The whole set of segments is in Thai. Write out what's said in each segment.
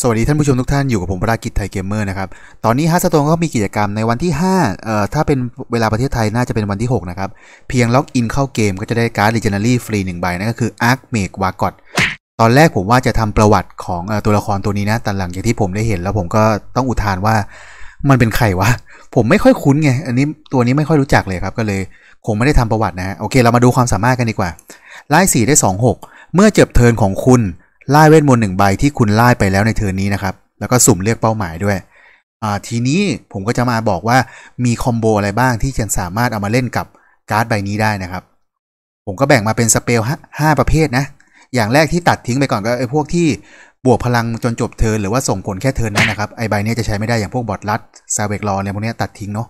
สวัสดีท่านผู้ชมทุกท่านอยู่กับผมรากิจไทยเกมเมอร์นะครับ ตอนนี้ฮัสโตนก็มีกิจกรรมในวันที่5เอ่อถ้าเป็นเวลาประเทศไทย น่าจะเป็นวันที่6นะครับเพียงล็อกอินเข้าเกมก็จะได้การ์ดลิเจนารี่ฟรีหนึ่งใบนั่นก็คืออาร์คเมกวากอตตอนแรกผมว่าจะทำประวัติของตัวละครตัวนี้นะแต่หลังจากที่ผมได้เห็นแล้วผมก็ต้องอุทานว่า มันเป็นใครวะผมไม่ค่อยคุ้นไงอันนี้ตัวนี้ไม่ค่อยรู้จักเลยครับก็เลยคงไม่ได้ทำประวัตินะโอเค เรามาดูความสามารถกันดีกว่าไล่สีได้ 26 เมื่อเจ็บเทินของคุณไล่เวทมนต์หนึ่งใบที่คุณไล่ไปแล้วในเทอร์นี้นะครับ แล้วก็สุ่มเลือกเป้าหมายด้วย ทีนี้ผมก็จะมาบอกว่ามีคอมโบอะไรบ้างที่จะสามารถเอามาเล่นกับการ์ดใบนี้ได้นะครับ ผมก็แบ่งมาเป็นสเปลห้าประเภทนะ อย่างแรกที่ตัดทิ้งไปก่อนก็ไอ้พวกที่บวกพลังจนจบเทินหรือว่าส่งผลแค่เทินนั้นนะครับ ไอใบนี้จะใช้ไม่ได้อย่างพวกบอดลัด ซาเวกรอเนี่ยพวกนี้ตัดทิ้งเนาะ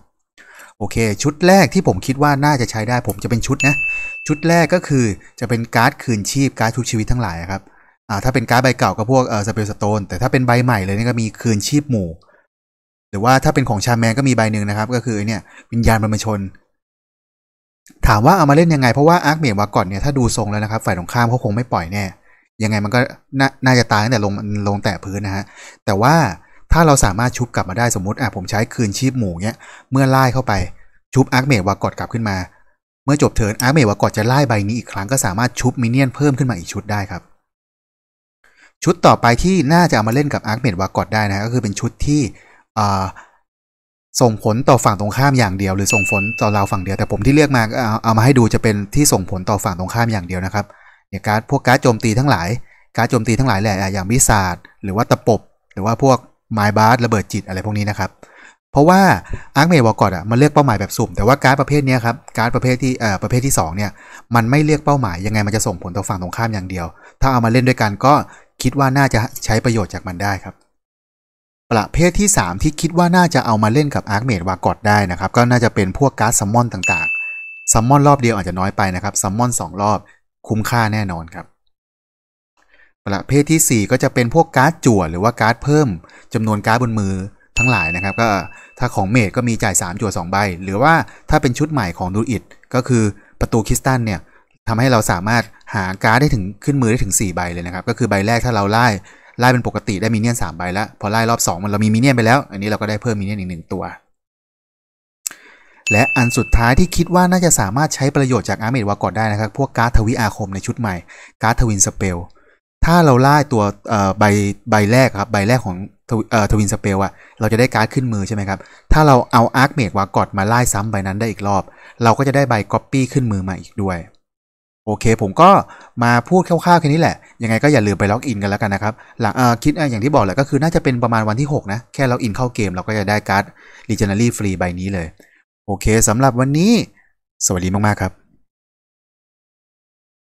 โอเคชุดแรกที่ผมคิดว่าน่าจะใช้ได้ ผมจะเป็นชุดนะ ชุดแรกก็คือจะเป็นการ์ดคืนชีพการ์ดชุบชีวิตทั้งหลายครับถ้าเป็นการ์ดใบเก่าก็พวกเออสเปลสโตน แต่ถ้าเป็นใบใหม่เลยนี่ก็มีคืนชีพหมู่หรือว่าถ้าเป็นของชาแมนก็มีใบหนึ่งนะครับ ก็คือเนี่ยวิญญาณบรรพชน ถามว่าเอามาเล่นยังไง เพราะว่าอาร์คเมียวากอนเนี่ยถ้าดูทรงแล้วนะครับฝ่ายตรงข้ามเขาคงไม่ปล่อยแน่ ยังไงมันก็นน่าจะตายตั้งแต่ลงลงแตะพื้นนะฮะ แต่ว่าถ้าเราสามารถชุบกลับมาได้สมมติอ่ะผมใช้คืนชีพหมู่เนี่ยเมื่อไล่เข้าไป ชุบอาร์คเมดวากอดกลับขึ้นมา เมื่อจบเทิร์นอาร์คเมดวากอดจะไล่ใบนี้อีกครั้งก็สามารถชุบมินเนี่ยนเพิ่มขึ้นมาอีกชุดได้ครับชุดต่อไปที่น่าจะเอามาเล่นกับอาร์คเมดวากอดได้นะก็คือเป็นชุดที่ส่งผลต่อฝั่งตรงข้ามอย่างเดียวหรือส่งผลต่อเราฝั่งเดียวแต่ผมที่เลือกมา เอามาให้ดูจะเป็นที่ส่งผลต่อฝั่งตรงข้ามอย่างเดียวนะครับเนี่ยการ์ดพวกการ์ดโจมตีทั้งหลาย การ์ดโจมตีทั้งหลายแหละอย่างวิสาดหรือว่าตะปบ หรือว่าพวกไมบาร์ดระเบิดจิตอะไรพวกนี้นะครับเพราะว่าอาร์คเมดวอลกอดอ่ะมันเลือกเป้าหมายแบบสุ่ม แต่ว่าการ์ดประเภทนี้ครับการ์ดประเภทที่เอ่อประเภทที่2เนี่ยมันไม่เลือกเป้าหมายยังไงมันจะส่งผลต่อฝั่งตรงข้ามอย่างเดียว ถ้าเอามาเล่นด้วยกันก็คิดว่าน่าจะใช้ประโยชน์จากมันได้ครับประเภทที่ 3 ที่คิดว่าน่าจะเอามาเล่นกับอาร์คเมดวากอดได้นะครับ ก็น่าจะเป็นพวกการ์ดซัมมอนต่างๆซัมมอนรอบเดียวอาจจะน้อยไปนะครับซัมมอนงรอบ คุ้มค่าแน่นอนครับประเภทที่ 4 ก็จะเป็นพวกการ์ดจั่วหรือว่าการ์ดเพิ่ม จำนวนการ์ดบนมือทั้งหลายนะครับก็ถ้าของเมดก็มีจ่าย3จั่ว2 ใบ หรือว่าถ้าเป็นชุดใหม่ของดูอิดก็คือประตูคริสตันเนี่ยทำให้เราสามารถหาการ์ดได้ถึงขึ้นมือได้ถึง 4 ใบเลยนะครับ ก็คือใบแรกถ้าเราไล่ไล่เป็นปกติได้มีเนียนสามใบแล้ว พอไล่รอบ 2 มันเรามีมีเนียนไปแล้ว อันนี้เราก็ได้เพิ่มมีเนียนอีกหนึ่งตัว และอันสุดท้ายที่คิดว่าน่าจะสามารถใช้ประโยชน์จากอาร์เมดวากอดได้นะครับ พวกการ์ดทวีอาคมในชุดใหม่การ์ดทวินสเปลถ้าเราไล่ตัวใบใบแรกครับใบแรกของทวินสเปลอะเราจะได้ การ์ดขึ้นมือใช่ไหมครับ ถ้าเราเอาอาร์คเมกวากอดมาไล่ซ้ำใบนั้นได้อีกรอบ เราก็จะได้ใบก๊อปปี้ขึ้นมือมาอีกด้วยโอเค ผมก็มาพูดคร่าวๆแค่นี้แหละยังไงก็อย่าลืมไปล็อกอินกันแล้วกันนะครับ หลังคิดอย่างที่บอกแหละก็คือน่าจะเป็นประมาณวันที่ 6 นะ แค่ล็อกอินเข้าเกม เราก็จะได้การ์ดลีเจนนารีฟรีใบนี้เลยโอเคสำหรับวันนี้ สวัสดีมากๆครับ